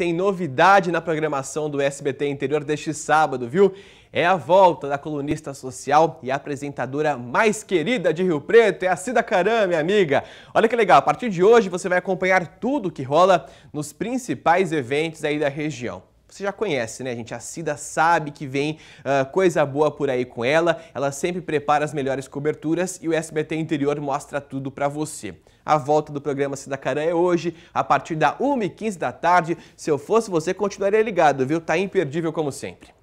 tem novidade na programação do SBT Interior deste sábado, viu? É a volta da colunista social e apresentadora mais querida de Rio Preto, é a Cida Caram, minha amiga. Olha que legal, a partir de hoje você vai acompanhar tudo o que rola nos principais eventos aí da região você já conhece, né, gente? A Cida sabe que vem uh, coisa boa por aí com ela. Ela sempre prepara as melhores coberturas e o SBT Interior mostra tudo para você. A volta do programa Cida Caran é hoje, a partir da 1h15 da tarde. Se eu fosse você, continuaria ligado, viu? Tá imperdível como sempre.